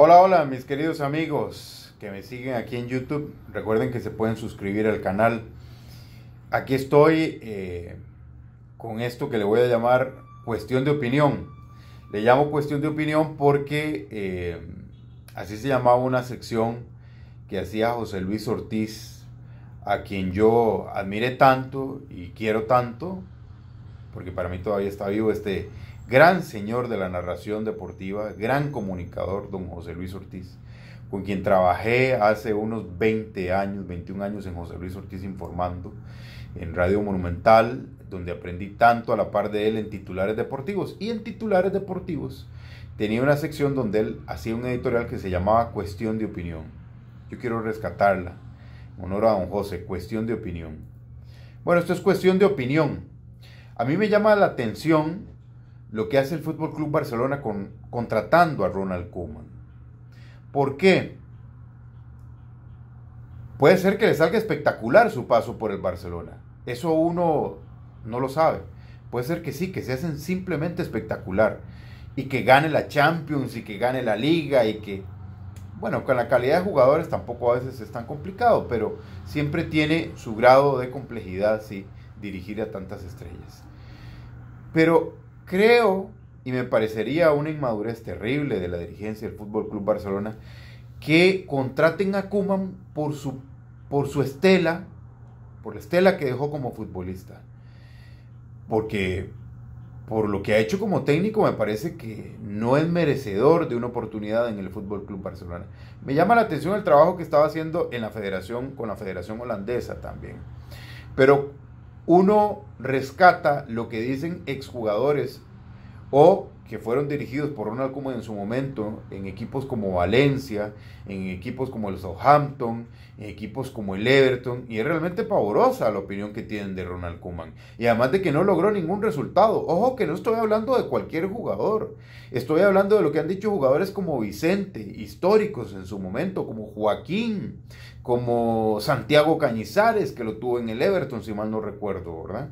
Hola, hola mis queridos amigos que me siguen aquí en YouTube. Recuerden que se pueden suscribir al canal. Aquí estoy eh, con esto que le voy a llamar cuestión de opinión. Le llamo cuestión de opinión porque eh, así se llamaba una sección que hacía José Luis Ortiz, a quien yo admiré tanto y quiero tanto, porque para mí todavía está vivo este, gran señor de la narración deportiva, gran comunicador, don José Luis Ortiz, con quien trabajé hace unos 20 años, 21 años en José Luis Ortiz Informando, en Radio Monumental, donde aprendí tanto a la par de él en titulares deportivos. Y en titulares deportivos tenía una sección donde él hacía un editorial que se llamaba Cuestión de Opinión. Yo quiero rescatarla. En honor a don José, cuestión de opinión. Bueno, esto es cuestión de opinión. A mí me llama la atención lo que hace el Fútbol Club Barcelona con, contratando a Ronald Koeman. ¿Por qué? Puede ser que le salga espectacular su paso por el Barcelona. Eso uno no lo sabe. Puede ser que sí, que se hacen simplemente espectacular. Y que gane la Champions y que gane la Liga y que... Bueno, con la calidad de jugadores tampoco a veces es tan complicado, pero siempre tiene su grado de complejidad, dirigir a tantas estrellas. Pero creo, y me parecería una inmadurez terrible de la dirigencia del Fútbol Club Barcelona, que contraten a Kuman por su, por su estela, por la estela que dejó como futbolista. Porque por lo que ha hecho como técnico me parece que no es merecedor de una oportunidad en el Fútbol Club Barcelona. Me llama la atención el trabajo que estaba haciendo en la federación con la federación holandesa también. Pero uno rescata lo que dicen exjugadores o que fueron dirigidos por Ronald Koeman en su momento, en equipos como Valencia, en equipos como el Southampton, en equipos como el Everton, y es realmente pavorosa la opinión que tienen de Ronald Koeman. Y además de que no logró ningún resultado. Ojo que no estoy hablando de cualquier jugador, estoy hablando de lo que han dicho jugadores como Vicente, históricos en su momento, como Joaquín, como Santiago Cañizares, que lo tuvo en el Everton, si mal no recuerdo, ¿verdad?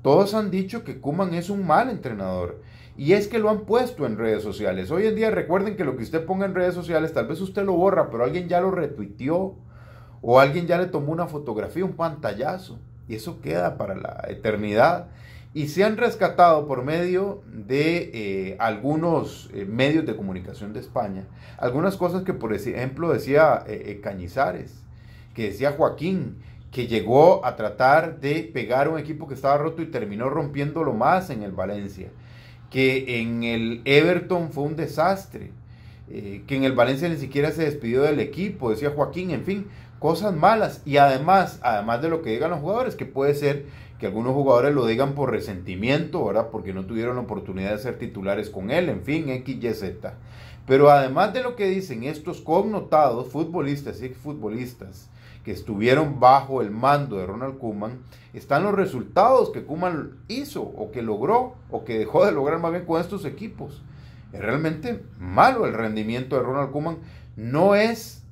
Todos han dicho que Kuman es un mal entrenador y es que lo han puesto en redes sociales. Hoy en día recuerden que lo que usted ponga en redes sociales, tal vez usted lo borra, pero alguien ya lo retuiteó o alguien ya le tomó una fotografía, un pantallazo. Y eso queda para la eternidad. Y se han rescatado por medio de eh, algunos eh, medios de comunicación de España algunas cosas que, por ejemplo, decía eh, Cañizares, que decía Joaquín, que llegó a tratar de pegar un equipo que estaba roto y terminó rompiéndolo más en el Valencia que en el Everton fue un desastre, eh, que en el Valencia ni siquiera se despidió del equipo, decía Joaquín, en fin, cosas malas. Y además, además de lo que digan los jugadores, que puede ser que algunos jugadores lo digan por resentimiento, ¿verdad? Porque no tuvieron la oportunidad de ser titulares con él, en fin, X, Y, Pero además de lo que dicen estos connotados futbolistas y futbolistas, que estuvieron bajo el mando de Ronald Kuman, están los resultados que Kuman hizo o que logró o que dejó de lograr más bien con estos equipos. Es realmente malo el rendimiento de Ronald Kuman. No es...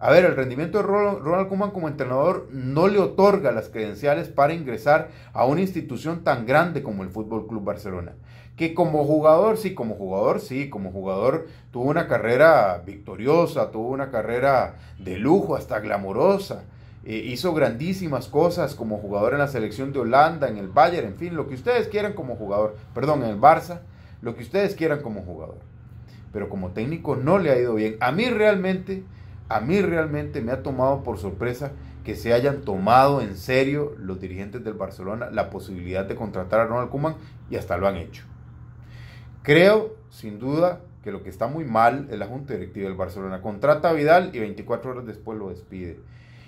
A ver, el rendimiento de Ronald Kuman como entrenador no le otorga las credenciales para ingresar a una institución tan grande como el Fútbol Club Barcelona que como jugador, sí, como jugador, sí, como jugador tuvo una carrera victoriosa, tuvo una carrera de lujo, hasta glamorosa. Eh, hizo grandísimas cosas como jugador en la selección de Holanda, en el Bayern, en fin, lo que ustedes quieran como jugador, perdón, en el Barça, lo que ustedes quieran como jugador. Pero como técnico no le ha ido bien. A mí realmente, a mí realmente me ha tomado por sorpresa que se hayan tomado en serio los dirigentes del Barcelona la posibilidad de contratar a Ronald Kuman y hasta lo han hecho. Creo, sin duda, que lo que está muy mal es la Junta Directiva del Barcelona. Contrata a Vidal y 24 horas después lo despide.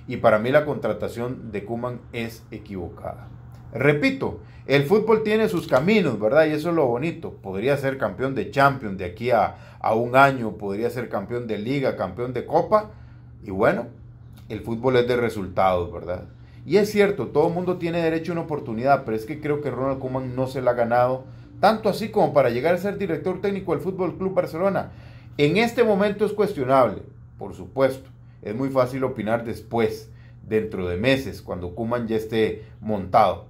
Y para mí la contratación de Kuman es equivocada. Repito, el fútbol tiene sus caminos, ¿verdad? Y eso es lo bonito. Podría ser campeón de Champions de aquí a, un año, podría ser campeón de Liga, campeón de Copa. Y bueno, el fútbol es de resultados, ¿verdad? Y es cierto, todo el mundo tiene derecho a una oportunidad, pero es que creo que Ronald Kuman no se la ha ganado tanto así como para llegar a ser director técnico del Fútbol Club Barcelona. En este momento es cuestionable, por supuesto. Es muy fácil opinar después, dentro de meses, cuando Kuman ya esté montado.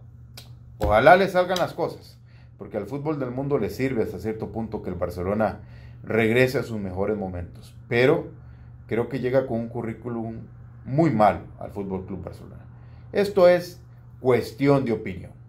Ojalá le salgan las cosas, porque al fútbol del mundo le sirve hasta cierto punto que el Barcelona regrese a sus mejores momentos. Pero creo que llega con un currículum muy malo al Fútbol Club Barcelona. Esto es cuestión de opinión.